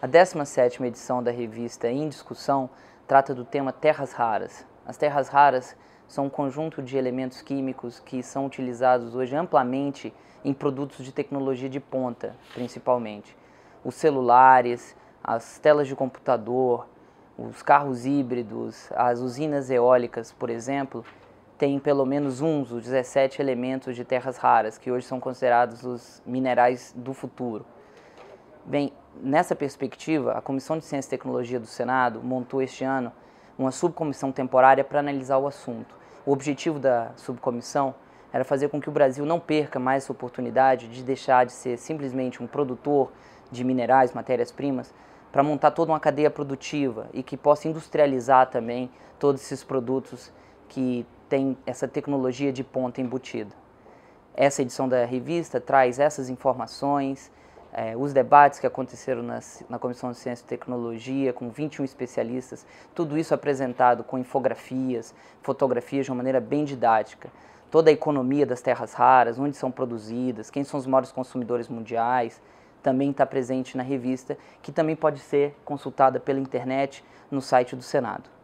A 17ª edição da revista Em Discussão trata do tema terras raras. As terras raras são um conjunto de elementos químicos que são utilizados hoje amplamente em produtos de tecnologia de ponta, principalmente. Os celulares, as telas de computador, os carros híbridos, as usinas eólicas, por exemplo, têm pelo menos uns, os 17 elementos de terras raras, que hoje são considerados os minerais do futuro. Bem, nessa perspectiva, a Comissão de Ciência e Tecnologia do Senado montou este ano uma subcomissão temporária para analisar o assunto. O objetivo da subcomissão era fazer com que o Brasil não perca mais essa oportunidade de deixar de ser simplesmente um produtor de minerais, matérias-primas, para montar toda uma cadeia produtiva e que possa industrializar também todos esses produtos que têm essa tecnologia de ponta embutida. Essa edição da revista traz essas informações, é, os debates que aconteceram na, na Comissão de Ciência e Tecnologia, com 21 especialistas, tudo isso apresentado com infografias, fotografias de uma maneira bem didática. Toda a economia das terras raras, onde são produzidas, quem são os maiores consumidores mundiais, também está presente na revista, que também pode ser consultada pela internet no site do Senado.